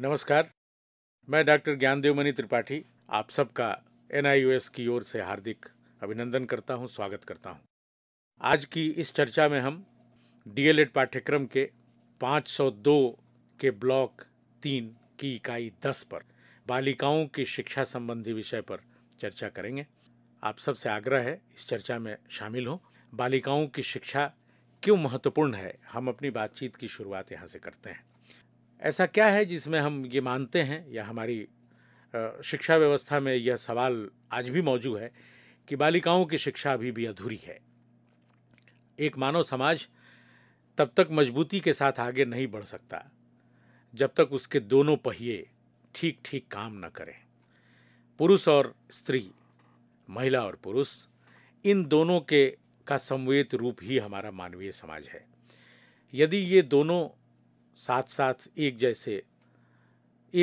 नमस्कार मैं डॉक्टर ज्ञानदेव मणि त्रिपाठी आप सबका एन की ओर से हार्दिक अभिनंदन करता हूं स्वागत करता हूं आज की इस चर्चा में हम डीएलएड पाठ्यक्रम के 502 के ब्लॉक तीन की इकाई दस पर बालिकाओं की शिक्षा संबंधी विषय पर चर्चा करेंगे आप सबसे आग्रह है इस चर्चा में शामिल हों बालिकाओं की शिक्षा क्यों महत्वपूर्ण है हम अपनी बातचीत की शुरुआत यहाँ से करते हैं ऐसा क्या है जिसमें हम ये मानते हैं या हमारी शिक्षा व्यवस्था में यह सवाल आज भी मौजूद है कि बालिकाओं की शिक्षा अभी भी अधूरी है एक मानव समाज तब तक मजबूती के साथ आगे नहीं बढ़ सकता जब तक उसके दोनों पहिए ठीक ठीक काम न करें पुरुष और स्त्री महिला और पुरुष इन दोनों के का समवेत रूप ही हमारा मानवीय समाज है यदि ये दोनों साथ साथ एक जैसे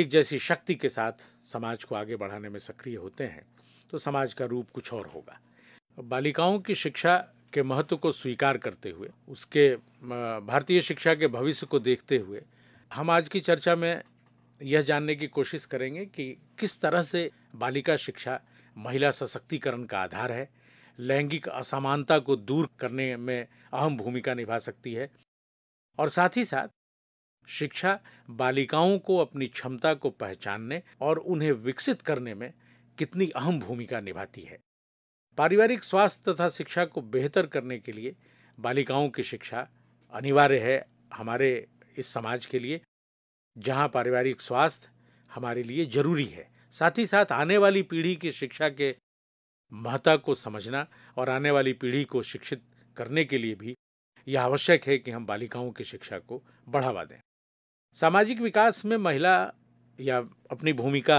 एक जैसी शक्ति के साथ समाज को आगे बढ़ाने में सक्रिय होते हैं तो समाज का रूप कुछ और होगा बालिकाओं की शिक्षा के महत्व को स्वीकार करते हुए उसके भारतीय शिक्षा के भविष्य को देखते हुए हम आज की चर्चा में यह जानने की कोशिश करेंगे कि किस तरह से बालिका शिक्षा महिला सशक्तिकरण का आधार है लैंगिक असमानता को दूर करने में अहम भूमिका निभा सकती है और साथ ही साथ शिक्षा बालिकाओं को अपनी क्षमता को पहचानने और उन्हें विकसित करने में कितनी अहम भूमिका निभाती है पारिवारिक स्वास्थ्य तथा शिक्षा को बेहतर करने के लिए बालिकाओं की शिक्षा अनिवार्य है हमारे इस समाज के लिए जहाँ पारिवारिक स्वास्थ्य हमारे लिए जरूरी है साथ ही साथ आने वाली पीढ़ी की शिक्षा के महत्व को समझना और आने वाली पीढ़ी को शिक्षित करने के लिए भी यह आवश्यक है कि हम बालिकाओं की शिक्षा को बढ़ावा दें सामाजिक विकास में महिला या अपनी भूमिका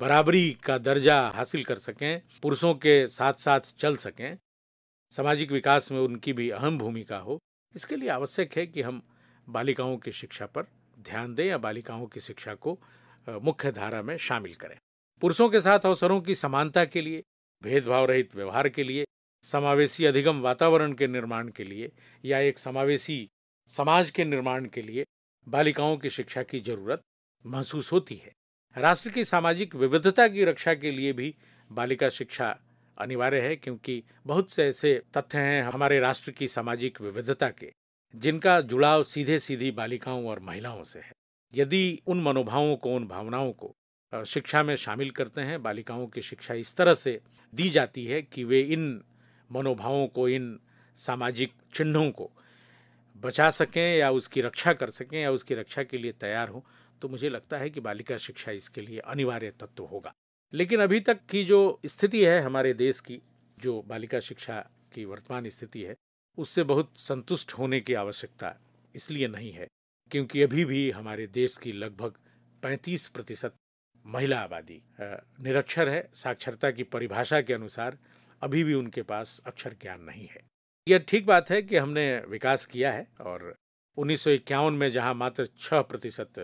बराबरी का दर्जा हासिल कर सकें पुरुषों के साथ साथ चल सकें सामाजिक विकास में उनकी भी अहम भूमिका हो इसके लिए आवश्यक है कि हम बालिकाओं की शिक्षा पर ध्यान दें या बालिकाओं की शिक्षा को मुख्य धारा में शामिल करें पुरुषों के साथ अवसरों की समानता के लिए भेदभाव रहित व्यवहार के लिए समावेशी अधिगम वातावरण के निर्माण के लिए या एक समावेशी समाज के निर्माण के लिए बालिकाओं की शिक्षा की जरूरत महसूस होती है राष्ट्र की सामाजिक विविधता की रक्षा के लिए भी बालिका शिक्षा अनिवार्य है क्योंकि बहुत से ऐसे तथ्य हैं हमारे राष्ट्र की सामाजिक विविधता के जिनका जुड़ाव सीधे सीधे बालिकाओं और महिलाओं से है यदि उन मनोभावों को उन भावनाओं को शिक्षा में शामिल करते हैं बालिकाओं की शिक्षा इस तरह से दी जाती है कि वे इन मनोभावों को इन सामाजिक चिन्हों को बचा सकें या उसकी रक्षा कर सकें या उसकी रक्षा के लिए तैयार हों तो मुझे लगता है कि बालिका शिक्षा इसके लिए अनिवार्य तत्व होगा लेकिन अभी तक की जो स्थिति है हमारे देश की जो बालिका शिक्षा की वर्तमान स्थिति है उससे बहुत संतुष्ट होने की आवश्यकता इसलिए नहीं है क्योंकि अभी भी हमारे देश की लगभग 35 प्रतिशत महिला आबादी निरक्षर है साक्षरता की परिभाषा के अनुसार अभी भी उनके पास अक्षर ज्ञान नहीं है यह ठीक बात है कि हमने विकास किया है और उन्नीस में जहां मात्र छह प्रतिशत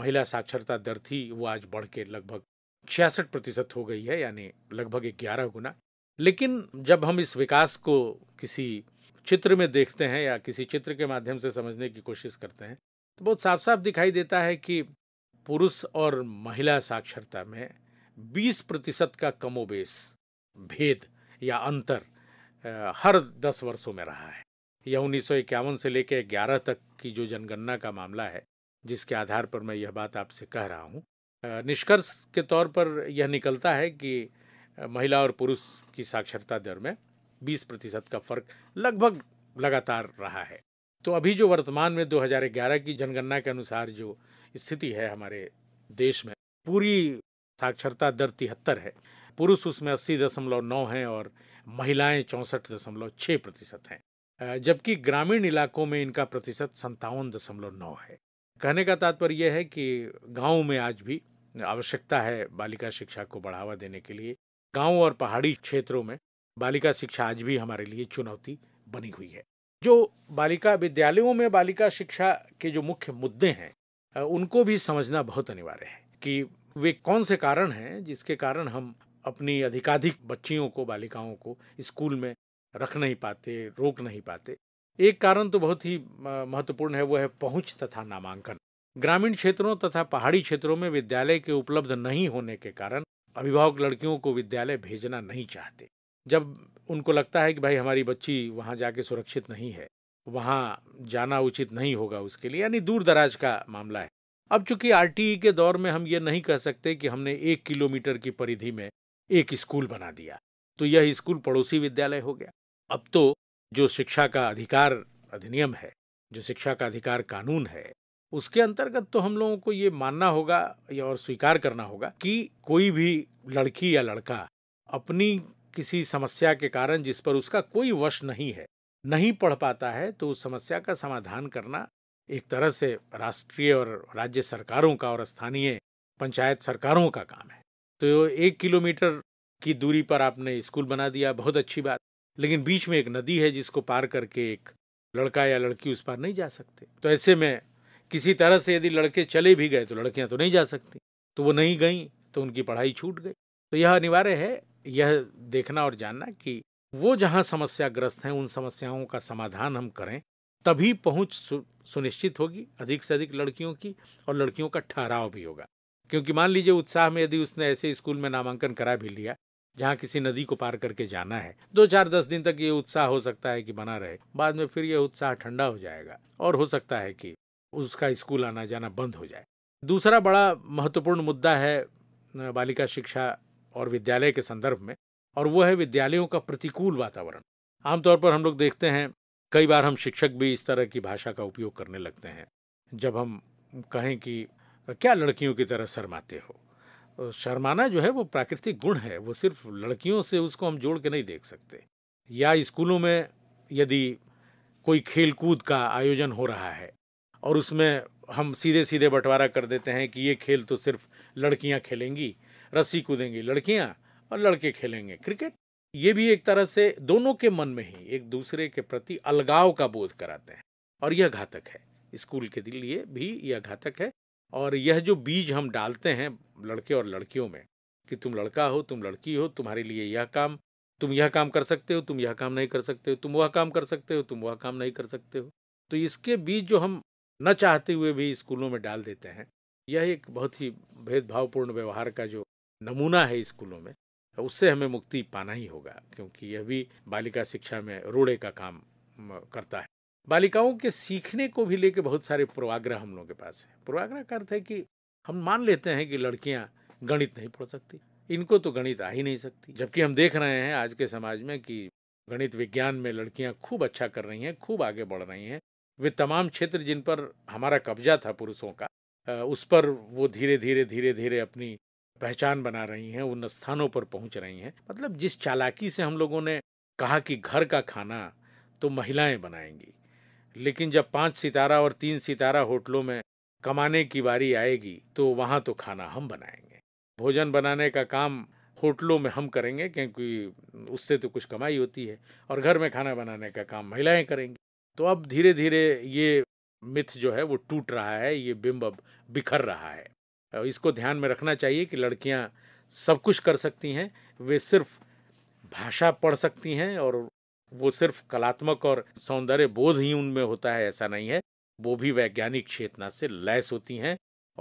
महिला साक्षरता दर थी वो आज बढ़ के लगभग छियासठ प्रतिशत हो गई है यानी लगभग ग्यारह गुना लेकिन जब हम इस विकास को किसी चित्र में देखते हैं या किसी चित्र के माध्यम से समझने की कोशिश करते हैं तो बहुत साफ साफ दिखाई देता है कि पुरुष और महिला साक्षरता में 20 प्रतिशत का कमोबेश भेद या अंतर हर दस वर्षों में रहा है यह उन्नीस से लेकर ग्यारह तक की जो जनगणना का मामला है जिसके आधार पर मैं यह बात आपसे कह रहा हूँ निष्कर्ष के तौर पर यह निकलता है कि महिला और पुरुष की साक्षरता दर में 20 प्रतिशत का फर्क लगभग लगातार रहा है तो अभी जो वर्तमान में 2011 की जनगणना के अनुसार जो स्थिति है हमारे देश में पूरी साक्षरता दर तिहत्तर है पुरुष उसमें अस्सी दशमलव नौ हैं और महिलाएं चौंसठ दशमलव छः प्रतिशत हैं जबकि ग्रामीण इलाकों में इनका प्रतिशत संतावन दशमलव नौ है कहने का तात्पर्य यह है कि गाँव में आज भी आवश्यकता है बालिका शिक्षा को बढ़ावा देने के लिए गाँव और पहाड़ी क्षेत्रों में बालिका शिक्षा आज भी हमारे लिए चुनौती बनी हुई है जो बालिका विद्यालयों में बालिका शिक्षा के जो मुख्य मुद्दे हैं उनको भी समझना बहुत अनिवार्य है कि वे कौन से कारण हैं जिसके कारण हम अपनी अधिकाधिक बच्चियों को बालिकाओं को स्कूल में रख नहीं पाते रोक नहीं पाते एक कारण तो बहुत ही महत्वपूर्ण है वो है पहुंच तथा नामांकन ग्रामीण क्षेत्रों तथा पहाड़ी क्षेत्रों में विद्यालय के उपलब्ध नहीं होने के कारण अभिभावक लड़कियों को विद्यालय भेजना नहीं चाहते जब उनको लगता है कि भाई हमारी बच्ची वहाँ जाके सुरक्षित नहीं है वहाँ जाना उचित नहीं होगा उसके लिए यानी दूर दराज का मामला है अब चूंकि आर के दौर में हम ये नहीं कह सकते कि हमने एक किलोमीटर की परिधि में एक स्कूल बना दिया तो यह स्कूल पड़ोसी विद्यालय हो गया अब तो जो शिक्षा का अधिकार अधिनियम है जो शिक्षा का अधिकार कानून है उसके अंतर्गत तो हम लोगों को ये मानना होगा या और स्वीकार करना होगा कि कोई भी लड़की या लड़का अपनी किसी समस्या के कारण जिस पर उसका कोई वश नहीं है नहीं पढ़ पाता है तो उस समस्या का समाधान करना एक तरह से राष्ट्रीय और राज्य सरकारों का और स्थानीय पंचायत सरकारों का काम है तो एक किलोमीटर की दूरी पर आपने स्कूल बना दिया बहुत अच्छी बात लेकिन बीच में एक नदी है जिसको पार करके एक लड़का या लड़की उस पार नहीं जा सकते तो ऐसे में किसी तरह से यदि लड़के चले भी गए तो लड़कियां तो नहीं जा सकती तो वो नहीं गई तो उनकी पढ़ाई छूट गई तो यह अनिवार्य है यह देखना और जानना कि वो जहाँ समस्याग्रस्त हैं उन समस्याओं का समाधान हम करें तभी पहुंच सु, सुनिश्चित होगी अधिक से अधिक लड़कियों की और लड़कियों का ठहराव भी होगा क्योंकि मान लीजिए उत्साह में यदि उसने ऐसे स्कूल में नामांकन करा भी लिया जहाँ किसी नदी को पार करके जाना है दो चार दस दिन तक ये उत्साह हो सकता है कि बना रहे बाद में फिर यह उत्साह ठंडा हो जाएगा और हो सकता है कि उसका स्कूल आना जाना बंद हो जाए दूसरा बड़ा महत्वपूर्ण मुद्दा है बालिका शिक्षा और विद्यालय के संदर्भ में और वो है विद्यालयों का प्रतिकूल वातावरण आमतौर पर हम लोग देखते हैं कई बार हम शिक्षक भी इस तरह की भाषा का उपयोग करने लगते हैं जब हम कहें कि क्या लड़कियों की तरह शर्माते हो शर्माना जो है वो प्राकृतिक गुण है वो सिर्फ लड़कियों से उसको हम जोड़ के नहीं देख सकते या स्कूलों में यदि कोई खेल कूद का आयोजन हो रहा है और उसमें हम सीधे सीधे बंटवारा कर देते हैं कि ये खेल तो सिर्फ लड़कियां खेलेंगी रस्सी कूदेंगी लड़कियां और लड़के खेलेंगे क्रिकेट ये भी एक तरह से दोनों के मन में ही एक दूसरे के प्रति अलगाव का बोध कराते हैं और यह घातक है स्कूल के लिए भी यह घातक है और यह जो बीज हम डालते हैं लड़के और लड़कियों में कि तुम लड़का हो तुम लड़की हो तुम्हारे लिए यह काम तुम यह काम कर सकते हो तुम यह काम नहीं कर सकते हो तुम वह काम कर सकते हो तुम वह काम नहीं कर सकते हो तो इसके बीज जो हम न चाहते हुए भी स्कूलों में डाल देते हैं यह एक बहुत ही भेदभावपूर्ण व्यवहार का जो नमूना है स्कूलों में उससे हमें मुक्ति पाना ही होगा क्योंकि यह भी बालिका शिक्षा में रोड़े का काम करता है बालिकाओं के सीखने को भी लेके बहुत सारे पूर्वाग्रह हम लोगों के पास है पूर्वाग्रह का अर्थ है कि हम मान लेते हैं कि लड़कियाँ गणित नहीं पढ़ सकती इनको तो गणित आ ही नहीं सकती जबकि हम देख रहे हैं आज के समाज में कि गणित विज्ञान में लड़कियां खूब अच्छा कर रही हैं खूब आगे बढ़ रही हैं वे तमाम क्षेत्र जिन पर हमारा कब्जा था पुरुषों का उस पर वो धीरे धीरे धीरे धीरे अपनी पहचान बना रही हैं उन स्थानों पर पहुंच रही हैं मतलब जिस चालाकी से हम लोगों ने कहा कि घर का खाना तो महिलाएं बनाएंगी लेकिन जब पाँच सितारा और तीन सितारा होटलों में कमाने की बारी आएगी तो वहाँ तो खाना हम बनाएंगे भोजन बनाने का काम होटलों में हम करेंगे क्योंकि उससे तो कुछ कमाई होती है और घर में खाना बनाने का काम महिलाएं करेंगी तो अब धीरे धीरे ये मिथ जो है वो टूट रहा है ये बिंब अब बिखर रहा है इसको ध्यान में रखना चाहिए कि लड़कियां सब कुछ कर सकती हैं वे सिर्फ भाषा पढ़ सकती हैं और वो सिर्फ कलात्मक और सौंदर्य बोध ही उनमें होता है ऐसा नहीं है वो भी वैज्ञानिक चेतना से लैस होती हैं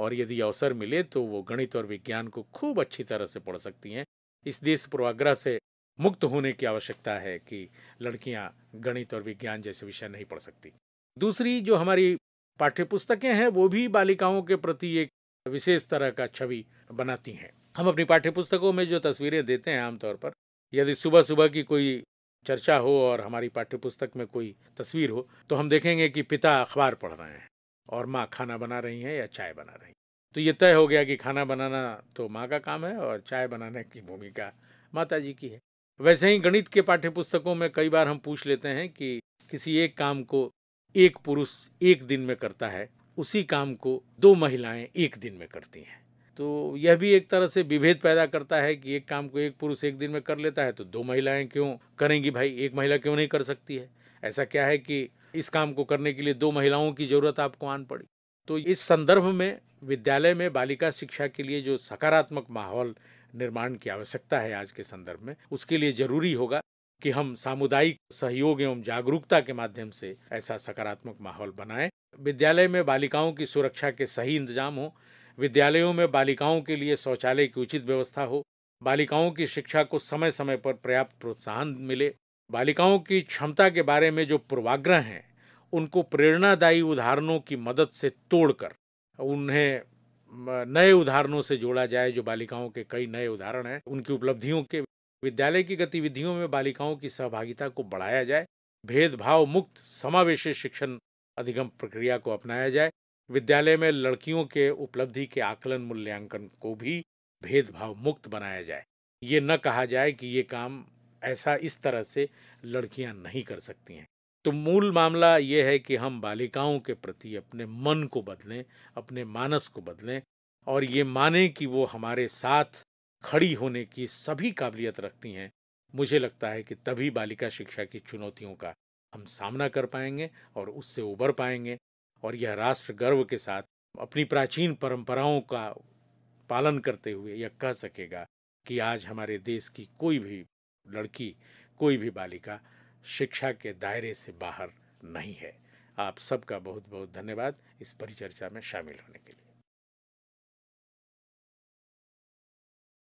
और यदि अवसर मिले तो वो गणित और विज्ञान को खूब अच्छी तरह से पढ़ सकती हैं इस देश पूर्वाग्रह से मुक्त होने की आवश्यकता है कि लड़कियां गणित और विज्ञान जैसे विषय नहीं पढ़ सकती दूसरी जो हमारी पाठ्यपुस्तकें हैं वो भी बालिकाओं के प्रति एक विशेष तरह का छवि बनाती हैं हम अपनी पाठ्यपुस्तकों में जो तस्वीरें देते हैं आमतौर पर यदि सुबह सुबह की कोई चर्चा हो और हमारी पाठ्य पुस्तक में कोई तस्वीर हो तो हम देखेंगे कि पिता अखबार पढ़ रहे हैं और माँ खाना बना रही हैं या चाय बना रही हैं तो ये तय हो गया कि खाना बनाना तो माँ का काम है और चाय बनाने की भूमिका माता जी की है वैसे ही गणित के पाठ्य पुस्तकों में कई बार हम पूछ लेते हैं कि किसी एक काम को एक पुरुष एक दिन में करता है उसी काम को दो महिलाएं एक दिन में करती हैं तो यह भी एक तरह से विभेद पैदा करता है कि एक काम को एक पुरुष एक दिन में कर लेता है तो दो महिलाएं क्यों करेंगी भाई एक महिला क्यों नहीं कर सकती है ऐसा क्या है कि इस काम को करने के लिए दो महिलाओं की ज़रूरत आपको आन पड़ी तो इस संदर्भ में विद्यालय में बालिका शिक्षा के लिए जो सकारात्मक माहौल निर्माण की आवश्यकता है आज के संदर्भ में उसके लिए जरूरी होगा कि हम सामुदायिक सहयोग एवं जागरूकता के माध्यम से ऐसा सकारात्मक माहौल बनाएं विद्यालय में बालिकाओं की सुरक्षा के सही इंतजाम हो विद्यालयों में बालिकाओं के लिए शौचालय की उचित व्यवस्था हो बालिकाओं की शिक्षा को समय समय पर पर्याप्त प्रोत्साहन मिले बालिकाओं की क्षमता के बारे में जो पूर्वाग्रह हैं उनको प्रेरणादायी उदाहरणों की मदद से तोड़कर उन्हें नए उदाहरणों से जोड़ा जाए जो बालिकाओं के कई नए उदाहरण हैं उनकी उपलब्धियों के विद्यालय की गतिविधियों में बालिकाओं की सहभागिता को बढ़ाया जाए भेदभाव मुक्त समावेशी शिक्षण अधिगम प्रक्रिया को अपनाया जाए विद्यालय में लड़कियों के उपलब्धि के आकलन मूल्यांकन को भी भेदभाव मुक्त बनाया जाए ये न कहा जाए कि ये काम ऐसा इस तरह से लड़कियां नहीं कर सकती हैं तो मूल मामला ये है कि हम बालिकाओं के प्रति अपने मन को बदलें अपने मानस को बदलें और ये माने कि वो हमारे साथ खड़ी होने की सभी काबिलियत रखती हैं मुझे लगता है कि तभी बालिका शिक्षा की चुनौतियों का हम सामना कर पाएंगे और उससे उबर पाएंगे और यह राष्ट्र गर्व के साथ अपनी प्राचीन परंपराओं का पालन करते हुए यह कह सकेगा कि आज हमारे देश की कोई भी लड़की कोई भी बालिका शिक्षा के दायरे से बाहर नहीं है आप सबका बहुत बहुत धन्यवाद इस परिचर्चा में शामिल होने के लिए